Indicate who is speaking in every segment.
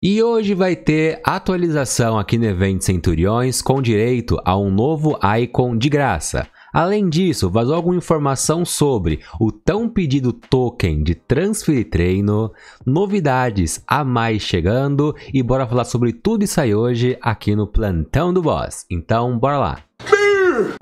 Speaker 1: E hoje vai ter atualização aqui no evento Centuriões com direito a um novo icon de graça. Além disso, vazou alguma informação sobre o tão pedido token de transferir treino, novidades a mais chegando e bora falar sobre tudo isso aí hoje aqui no Plantão do Boss. Então, bora lá! Beer!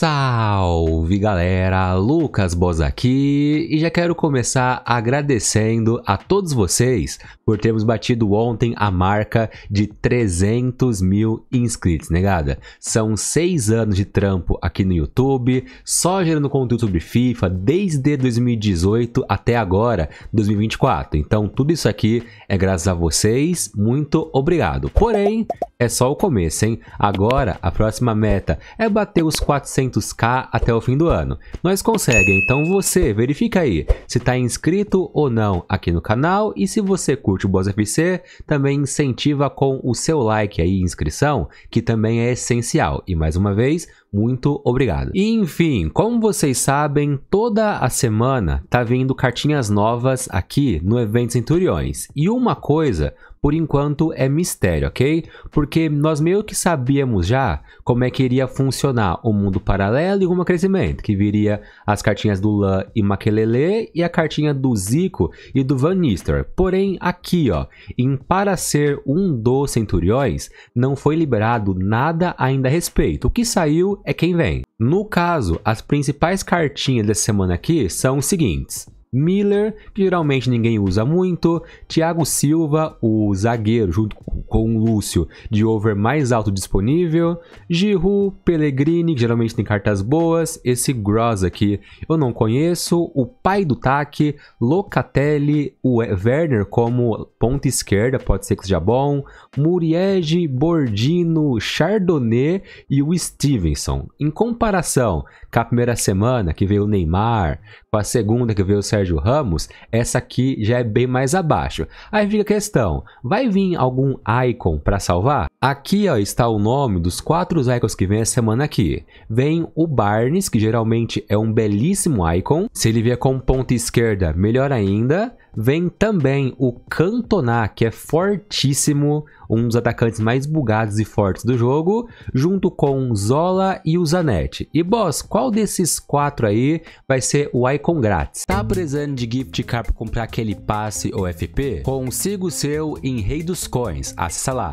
Speaker 1: Salve galera, Lucas Bos aqui e já quero começar agradecendo a todos vocês por termos batido ontem a marca de 300 mil inscritos, negada. São seis anos de trampo aqui no YouTube, só gerando conteúdo sobre FIFA desde 2018 até agora, 2024. Então tudo isso aqui é graças a vocês, muito obrigado. Porém, é só o começo, hein? Agora a próxima meta é bater os 400 200k até o fim do ano. Nós consegue, então você verifica aí se está inscrito ou não aqui no canal e se você curte o Boss FC, também incentiva com o seu like aí inscrição, que também é essencial. E mais uma vez, muito obrigado. E, enfim, como vocês sabem, toda a semana tá vindo cartinhas novas aqui no Evento Centuriões. E uma coisa, por enquanto, é mistério, ok? Porque nós meio que sabíamos já como é que iria funcionar o mundo paralelo e o crescimento, que viria as cartinhas do Lan e Makelele e a cartinha do Zico e do Van Nistor. Porém, aqui, ó, em Para Ser um dos Centuriões, não foi liberado nada ainda a respeito. O que saiu é quem vem. No caso, as principais cartinhas dessa semana aqui são os seguintes. Miller, que geralmente ninguém usa muito, Thiago Silva, o zagueiro junto com com Lúcio de over mais alto disponível, Giroud, Pellegrini, que geralmente tem cartas boas, esse Gross aqui eu não conheço, o pai do TAC, Locatelli, o Werner como ponta esquerda, pode ser que seja bom, Muriege, Bordino, Chardonnay e o Stevenson. Em comparação com a primeira semana que veio o Neymar, com a segunda que veio o Sérgio Ramos, essa aqui já é bem mais abaixo. Aí fica a questão, vai vir algum icon para salvar. Aqui ó, está o nome dos quatro icons que vem a semana aqui. Vem o Barnes, que geralmente é um belíssimo icon. Se ele vier com ponta esquerda, melhor ainda. Vem também o Cantona, que é fortíssimo, um dos atacantes mais bugados e fortes do jogo, junto com Zola e o Zanetti. E boss, qual desses quatro aí vai ser o Icon grátis? Tá precisando de gift card para comprar aquele passe ou FP? Consigo o seu em Rei dos Coins, a Acessa lá.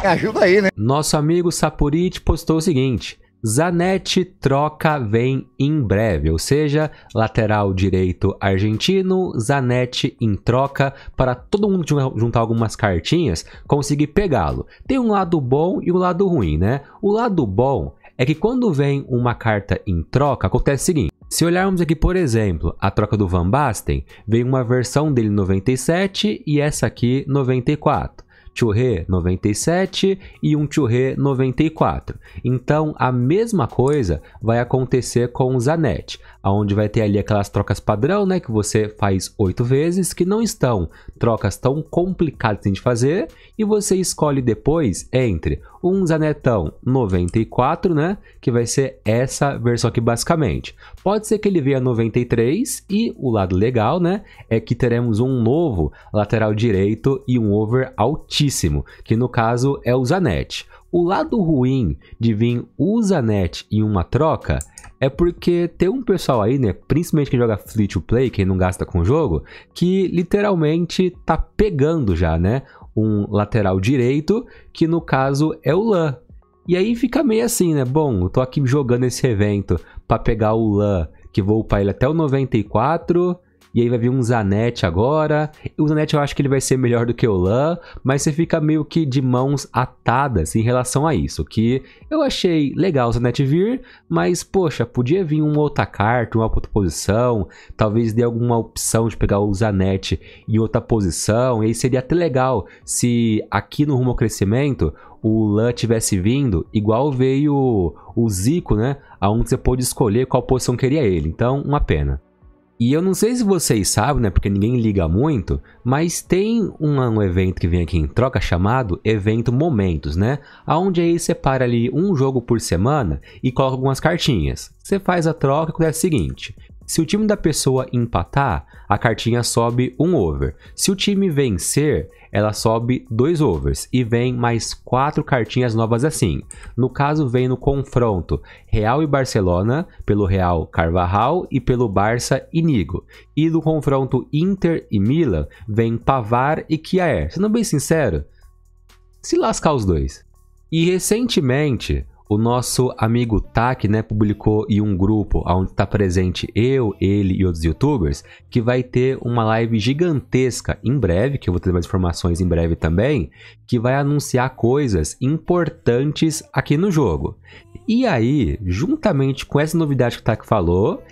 Speaker 1: Me ajuda aí, né? Nosso amigo Sapurit postou o seguinte. Zanetti troca vem em breve, ou seja, lateral direito argentino, Zanetti em troca para todo mundo juntar algumas cartinhas, conseguir pegá-lo. Tem um lado bom e o um lado ruim, né? O lado bom é que quando vem uma carta em troca, acontece o seguinte. Se olharmos aqui, por exemplo, a troca do Van Basten, vem uma versão dele 97 e essa aqui 94. Churré 97 e um Churré 94. Então, a mesma coisa vai acontecer com o Zanetti, onde vai ter ali aquelas trocas padrão, né, que você faz oito vezes, que não estão trocas tão complicadas de fazer, e você escolhe depois entre um Zanetão 94, né? Que vai ser essa versão aqui basicamente. Pode ser que ele venha 93 e o lado legal, né? É que teremos um novo lateral direito e um over altíssimo, que no caso é o Zanet. O lado ruim de vir o Zanet em uma troca é porque tem um pessoal aí, né, principalmente quem joga free to play, quem não gasta com o jogo, que literalmente tá pegando já, né, um lateral direito, que no caso é o Lan. E aí fica meio assim, né? Bom, eu tô aqui jogando esse evento para pegar o Lan, que vou upar ele até o 94 e aí vai vir um Zanetti agora. O Zanetti eu acho que ele vai ser melhor do que o Lan, mas você fica meio que de mãos atadas em relação a isso. Que eu achei legal o Zanetti vir, mas poxa, podia vir uma outra carta, uma outra posição. Talvez dê alguma opção de pegar o Zanetti em outra posição. E aí seria até legal se aqui no rumo ao crescimento o Lan tivesse vindo, igual veio o Zico, né? Aonde você pôde escolher qual posição queria ele. Então, uma pena. E eu não sei se vocês sabem, né? Porque ninguém liga muito, mas tem um, um evento que vem aqui em troca chamado Evento Momentos, né? Onde aí separa ali um jogo por semana e coloca algumas cartinhas. Você faz a troca e acontece o seguinte: se o time da pessoa empatar, a cartinha sobe um over. Se o time vencer, ela sobe dois overs e vem mais quatro cartinhas novas assim. No caso, vem no confronto Real e Barcelona, pelo Real Carvajal e pelo Barça Inigo. E no confronto Inter e Milan, vem Pavar e Kiaer. Sendo bem sincero, se lascar os dois. E recentemente, o nosso amigo Tak, né, publicou em um grupo onde está presente eu, ele e outros youtubers, que vai ter uma live gigantesca em breve, que eu vou ter mais informações em breve também, que vai anunciar coisas importantes aqui no jogo. E aí, juntamente com essa novidade que o Tak falou,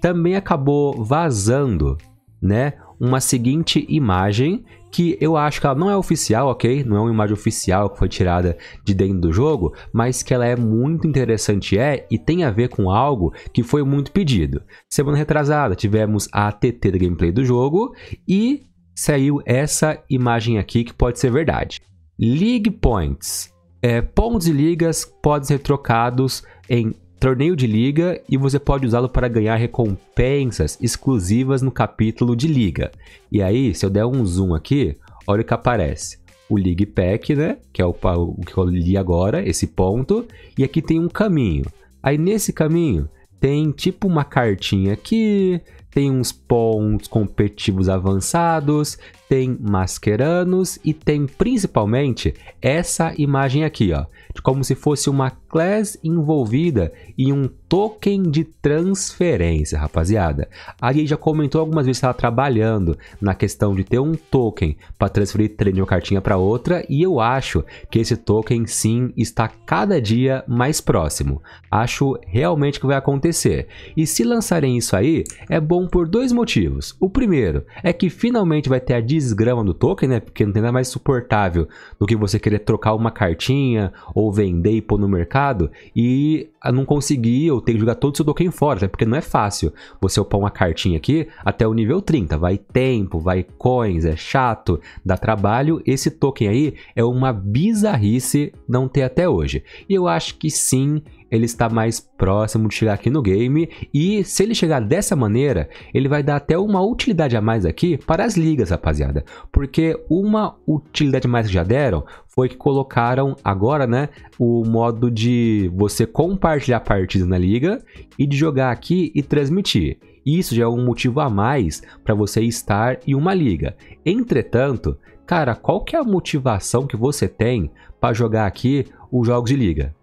Speaker 1: também acabou vazando, né, uma seguinte imagem que eu acho que ela não é oficial, ok? Não é uma imagem oficial que foi tirada de dentro do jogo, mas que ela é muito interessante é e tem a ver com algo que foi muito pedido. Semana retrasada tivemos a ATT da gameplay do jogo e saiu essa imagem aqui que pode ser verdade. League Points. É, pontos e ligas podem ser trocados em torneio de liga e você pode usá-lo para ganhar recompensas exclusivas no capítulo de liga. E aí, se eu der um zoom aqui, olha o que aparece. O League Pack, né? Que é o, o que eu li agora, esse ponto. E aqui tem um caminho. Aí nesse caminho tem tipo uma cartinha aqui, tem uns pontos competitivos avançados, tem masqueranos e tem principalmente essa imagem aqui, ó, de como se fosse uma class envolvida em um token de transferência, rapaziada. A já comentou algumas vezes que ela tá trabalhando na questão de ter um token para transferir de uma cartinha para outra e eu acho que esse token sim está cada dia mais próximo. Acho realmente que vai acontecer. E se lançarem isso aí, é bom bom por dois motivos. O primeiro é que finalmente vai ter a desgrama do token, né? Porque não tem nada mais suportável do que você querer trocar uma cartinha ou vender e pôr no mercado e não conseguir ou ter que jogar todo o seu token fora, né? Porque não é fácil você upar uma cartinha aqui até o nível 30. Vai tempo, vai coins, é chato, dá trabalho. Esse token aí é uma bizarrice não ter até hoje. E eu acho que sim, ele está mais próximo de chegar aqui no game e se ele chegar dessa maneira, ele vai dar até uma utilidade a mais aqui para as ligas, rapaziada. Porque uma utilidade a mais que já deram foi que colocaram agora, né, o modo de você compartilhar partidas na liga e de jogar aqui e transmitir. Isso já é um motivo a mais para você estar em uma liga. Entretanto, cara, qual que é a motivação que você tem para jogar aqui os jogos de liga?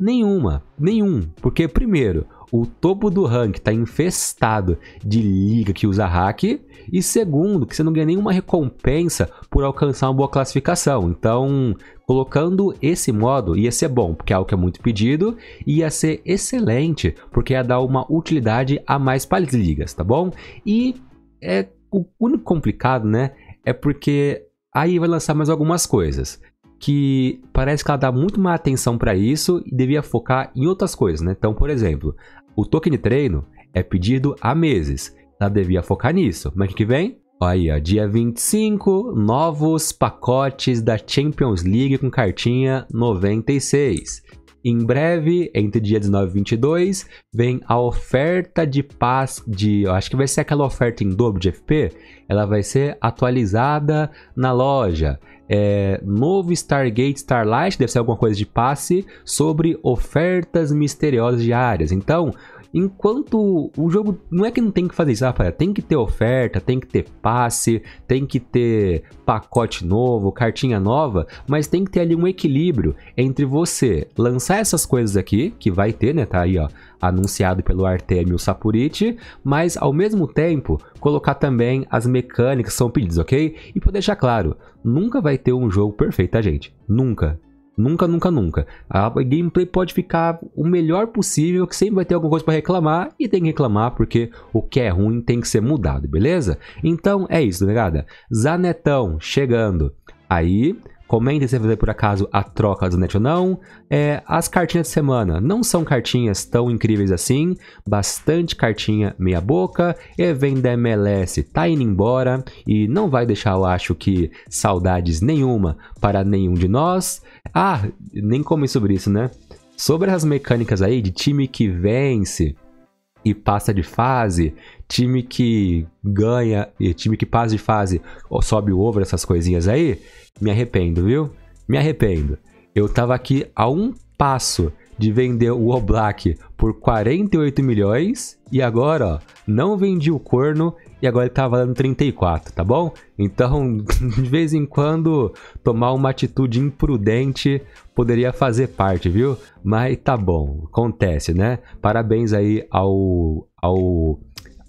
Speaker 1: Nenhuma, nenhum. Porque, primeiro, o topo do rank está infestado de liga que usa hack. E segundo, que você não ganha nenhuma recompensa por alcançar uma boa classificação. Então, colocando esse modo ia ser bom, porque é algo que é muito pedido, e ia ser excelente, porque ia dar uma utilidade a mais para as ligas, tá bom? E é o único complicado, né? É porque aí vai lançar mais algumas coisas que parece que ela dá muito mais atenção para isso e devia focar em outras coisas, né? Então, por exemplo, o token de treino é pedido há meses. Ela devia focar nisso. Mas que vem? Aí, ó, dia 25, novos pacotes da Champions League com cartinha 96. Em breve, entre dia 19 e 22, vem a oferta de paz de, eu acho que vai ser aquela oferta em dobro de FP, ela vai ser atualizada na loja. É, novo Stargate Starlight, deve ser alguma coisa de passe, sobre ofertas misteriosas diárias. Então, Enquanto o jogo não é que não tem que fazer isso, ah, rapaz, tem que ter oferta, tem que ter passe, tem que ter pacote novo, cartinha nova, mas tem que ter ali um equilíbrio entre você lançar essas coisas aqui, que vai ter, né, tá aí, ó, anunciado pelo Artemio Sapuriti, mas ao mesmo tempo colocar também as mecânicas que são pedidas, ok? E para deixar claro, nunca vai ter um jogo perfeito, tá, gente? Nunca. Nunca, nunca, nunca. A gameplay pode ficar o melhor possível, que sempre vai ter alguma coisa para reclamar e tem que reclamar porque o que é ruim tem que ser mudado, beleza? Então é isso, negada. Zanetão chegando. Aí Comentem se fazer por acaso a troca do net ou não. É, as cartinhas de semana não são cartinhas tão incríveis assim. Bastante cartinha meia boca. Evento da MLS tá indo embora e não vai deixar, eu acho que, saudades nenhuma para nenhum de nós. Ah, nem comem sobre isso, né? Sobre as mecânicas aí de time que vence e passa de fase, time que ganha e time que passa de fase ou sobe o over, essas coisinhas aí, me arrependo, viu? Me arrependo. Eu tava aqui a um passo de vender o Oblak por 48 milhões e agora, ó, não vendi o corno e agora ele tá valendo 34, tá bom? Então, de vez em quando, tomar uma atitude imprudente poderia fazer parte, viu? Mas tá bom, acontece, né? Parabéns aí ao, ao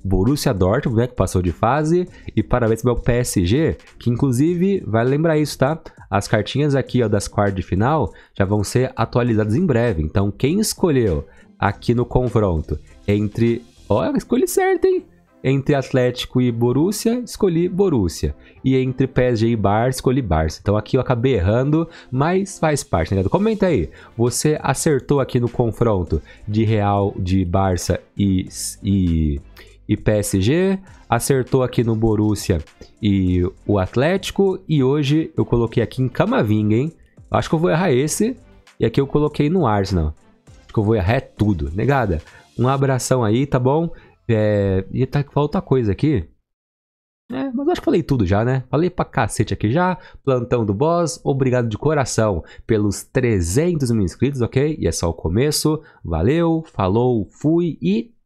Speaker 1: Borussia Dortmund, né, que passou de fase, e parabéns para o PSG, que inclusive, vale lembrar isso, tá? As cartinhas aqui ó, das quartas de final já vão ser atualizadas em breve, então quem escolheu aqui no confronto entre... Ó, oh, escolhi certo, hein? Entre Atlético e Borussia, escolhi Borussia. E entre PSG e Barça, escolhi Barça. Então aqui eu acabei errando, mas faz parte, né? Comenta aí, você acertou aqui no confronto de Real, de Barça e, e e PSG, acertou aqui no Borussia e o Atlético, e hoje eu coloquei aqui em Camavinga, hein? Acho que eu vou errar esse, e aqui eu coloquei no Arsenal. Acho que eu vou errar é tudo, negada. Um abração aí, tá bom? É, e tá, falta coisa aqui. É, mas acho que falei tudo já, né? Falei pra cacete aqui já. Plantão do Boss, obrigado de coração pelos 300 mil inscritos, ok? E é só o começo. Valeu, falou, fui e